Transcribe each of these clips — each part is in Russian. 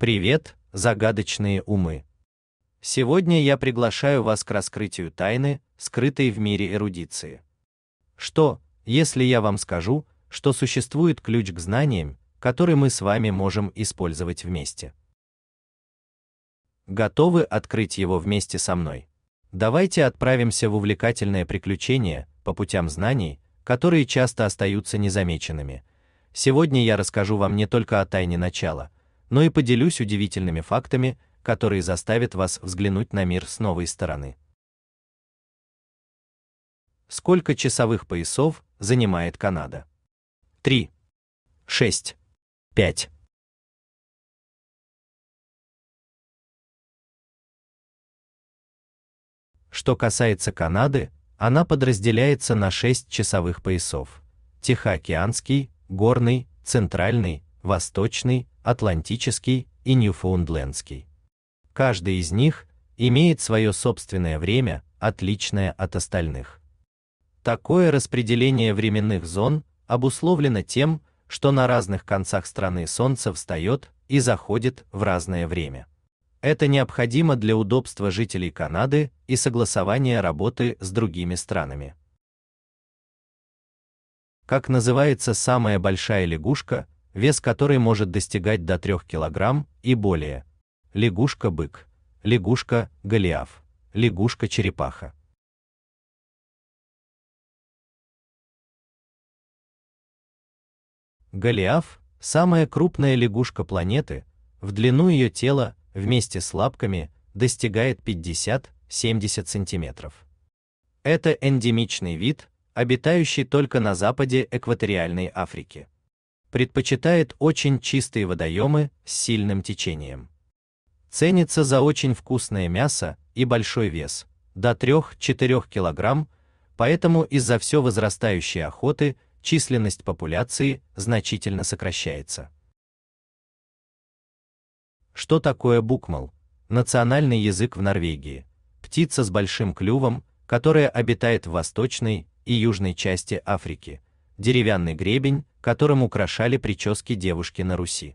Привет, загадочные умы. Сегодня я приглашаю вас к раскрытию тайны, скрытой в мире эрудиции. Что, если я вам скажу, что существует ключ к знаниям, который мы с вами можем использовать вместе? Готовы открыть его вместе со мной? Давайте отправимся в увлекательное приключение по путям знаний, которые часто остаются незамеченными. Сегодня я расскажу вам не только о тайне начала, но и поделюсь удивительными фактами, которые заставят вас взглянуть на мир с новой стороны. Сколько часовых поясов занимает Канада? 3, 6, 5. Что касается Канады, она подразделяется на 6 часовых поясов: Тихоокеанский, Горный, Центральный, Восточный, Атлантический и Ньюфаундлендский. Каждый из них имеет свое собственное время, отличное от остальных. Такое распределение временных зон обусловлено тем, что на разных концах страны солнце встает и заходит в разное время. Это необходимо для удобства жителей Канады и согласования работы с другими странами. Как называется самая большая лягушка, вес которой может достигать до 3 кг и более. Лягушка-бык, лягушка-голиаф, лягушка-черепаха. Голиаф – самая крупная лягушка планеты, в длину ее тела, вместе с лапками, достигает 50-70 см. Это эндемичный вид, обитающий только на западе экваториальной Африки. Предпочитает очень чистые водоемы с сильным течением. Ценится за очень вкусное мясо и большой вес, до 3-4 кг, поэтому из-за все возрастающей охоты численность популяции значительно сокращается. Что такое букмол? Национальный язык в Норвегии. Птица с большим клювом, которая обитает в восточной и южной части Африки, деревянный гребень, которым украшали прически девушки на Руси.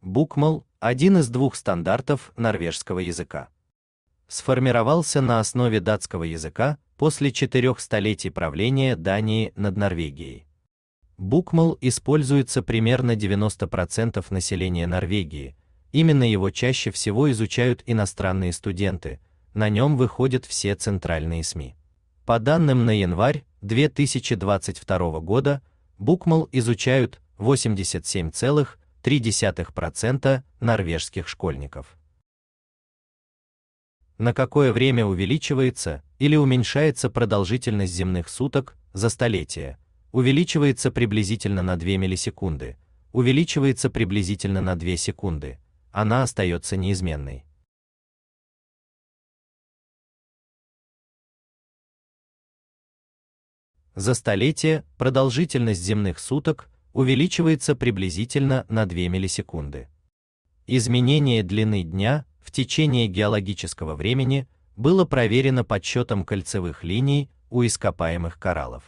Букмал – один из двух стандартов норвежского языка. Сформировался на основе датского языка после четырех столетий правления Дании над Норвегией. Букмал используется примерно 90% населения Норвегии, именно его чаще всего изучают иностранные студенты, на нем выходят все центральные СМИ. По данным на январь 2022 года, Букмал изучают 87,3% норвежских школьников. На какое время увеличивается или уменьшается продолжительность земных суток за столетие? Увеличивается приблизительно на 2 миллисекунды, увеличивается приблизительно на 2 секунды. Она остается неизменной. За столетие продолжительность земных суток увеличивается приблизительно на 2 миллисекунды. Изменение длины дня в течение геологического времени было проверено подсчетом кольцевых линий у ископаемых кораллов.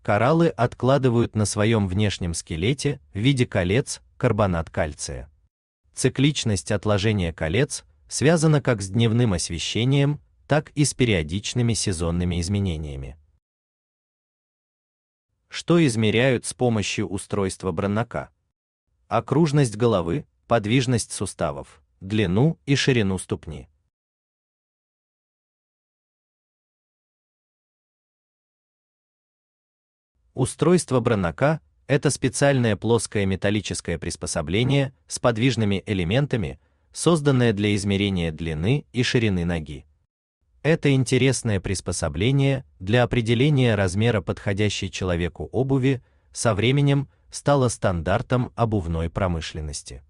Кораллы откладывают на своем внешнем скелете в виде колец карбонат кальция. Цикличность отложения колец связана как с дневным освещением, так и с периодичными сезонными изменениями что измеряют с помощью устройства Браннака. Окружность головы, подвижность суставов, длину и ширину ступни. Устройство Браннака – это специальное плоское металлическое приспособление с подвижными элементами, созданное для измерения длины и ширины ноги. Это интересное приспособление для определения размера подходящей человеку обуви со временем стало стандартом обувной промышленности.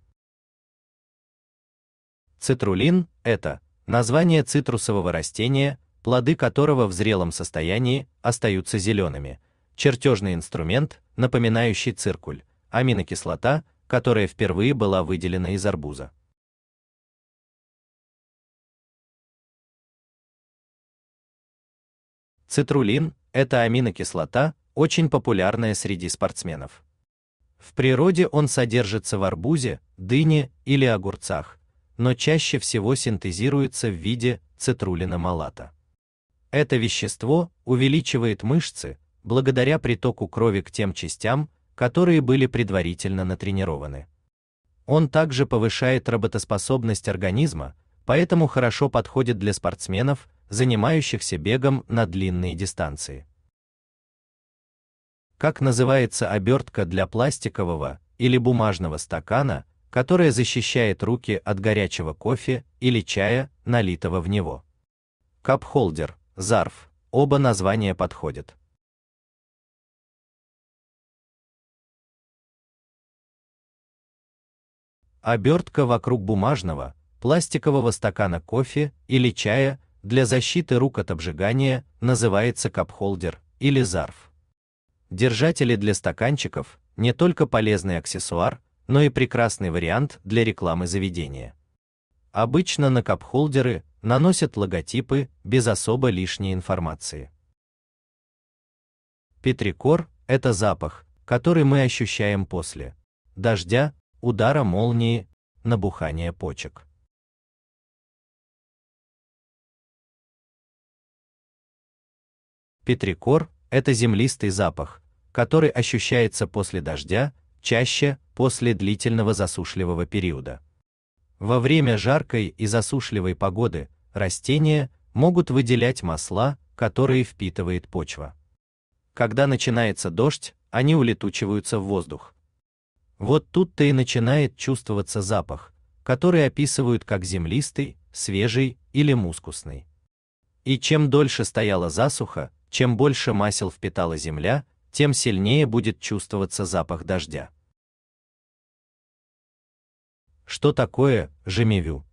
Цитрулин это название цитрусового растения, плоды которого в зрелом состоянии остаются зелеными. Чертежный инструмент, напоминающий циркуль, аминокислота, которая впервые была выделена из арбуза. Цитрулин – это аминокислота, очень популярная среди спортсменов. В природе он содержится в арбузе, дыне или огурцах, но чаще всего синтезируется в виде цитрулина малата. Это вещество увеличивает мышцы, благодаря притоку крови к тем частям, которые были предварительно натренированы. Он также повышает работоспособность организма, поэтому хорошо подходит для спортсменов, занимающихся бегом на длинные дистанции. Как называется обертка для пластикового или бумажного стакана, которая защищает руки от горячего кофе или чая, налитого в него? Капхолдер, зарф, оба названия подходят. обертка вокруг бумажного, пластикового стакана кофе или чая для защиты рук от обжигания называется капхолдер или зарф. Держатели для стаканчиков не только полезный аксессуар, но и прекрасный вариант для рекламы заведения. Обычно на капхолдеры наносят логотипы без особо лишней информации. Петрикор это запах, который мы ощущаем после дождя, удара молнии, набухания почек. Петрикор – это землистый запах, который ощущается после дождя, чаще после длительного засушливого периода. Во время жаркой и засушливой погоды растения могут выделять масла, которые впитывает почва. Когда начинается дождь, они улетучиваются в воздух. Вот тут-то и начинает чувствоваться запах, который описывают как землистый, свежий или мускусный. И чем дольше стояла засуха, чем больше масел впитала земля, тем сильнее будет чувствоваться запах дождя. Что такое жемевю?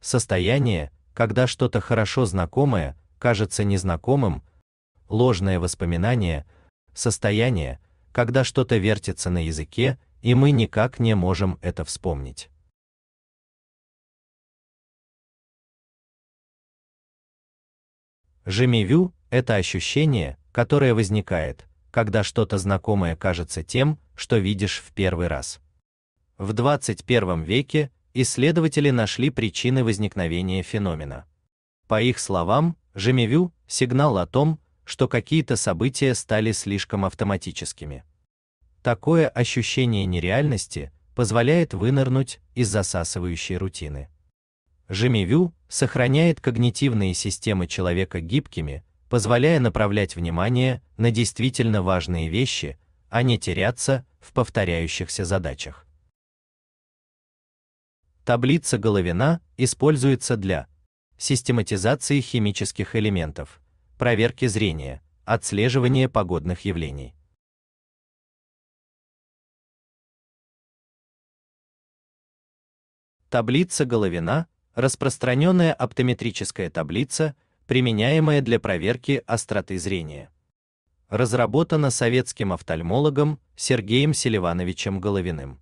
Состояние, когда что-то хорошо знакомое кажется незнакомым, ложное воспоминание, состояние, когда что-то вертится на языке, и мы никак не можем это вспомнить. Жемевю это ощущение, которое возникает, когда что-то знакомое кажется тем, что видишь в первый раз. В 21 веке исследователи нашли причины возникновения феномена. По их словам, Жемевю сигнал о том, что какие-то события стали слишком автоматическими. Такое ощущение нереальности позволяет вынырнуть из засасывающей рутины. Жемевю сохраняет когнитивные системы человека гибкими, позволяя направлять внимание на действительно важные вещи, а не теряться в повторяющихся задачах. Таблица Головина используется для систематизации химических элементов, проверки зрения, отслеживания погодных явлений. Таблица Головина распространенная оптометрическая таблица применяемое для проверки остроты зрения. Разработано советским офтальмологом Сергеем Селивановичем Головиным.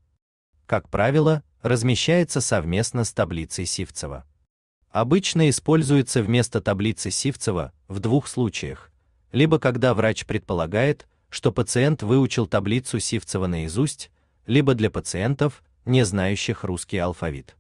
Как правило, размещается совместно с таблицей Сивцева. Обычно используется вместо таблицы Сивцева в двух случаях: либо когда врач предполагает, что пациент выучил таблицу Сивцева наизусть, либо для пациентов, не знающих русский алфавит.